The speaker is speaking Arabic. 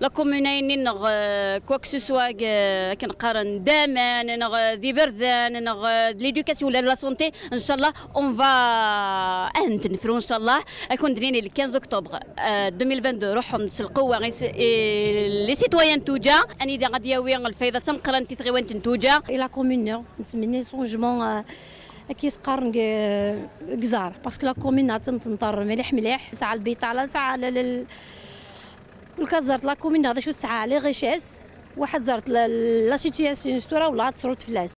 لا كومونين نغ كو سوسوا كنقارن دامان نغ دي بردان نغ ليدوكاسيون ولا لا سونتي ان شاء الله اون فا انت نفرو ان شاء الله اكون دريني ل 15 اكتوبر 2022 آه، روحهم سلقوا لي سيتويان توجا اني اذا غادي ياوي الفايده تمقرن تغيوان تنتوجا لا كومون نتمنى سونجمون آه، كيس قارن آه، كزار باسكو لا كومين تنطر مليح مليح ساعه البيطاله ساعه ولكات زرت لا كومين هذا شو تسعى لي غيشاس واحد زرت لا سيتياسيون ستورا ولا تصرت فلاس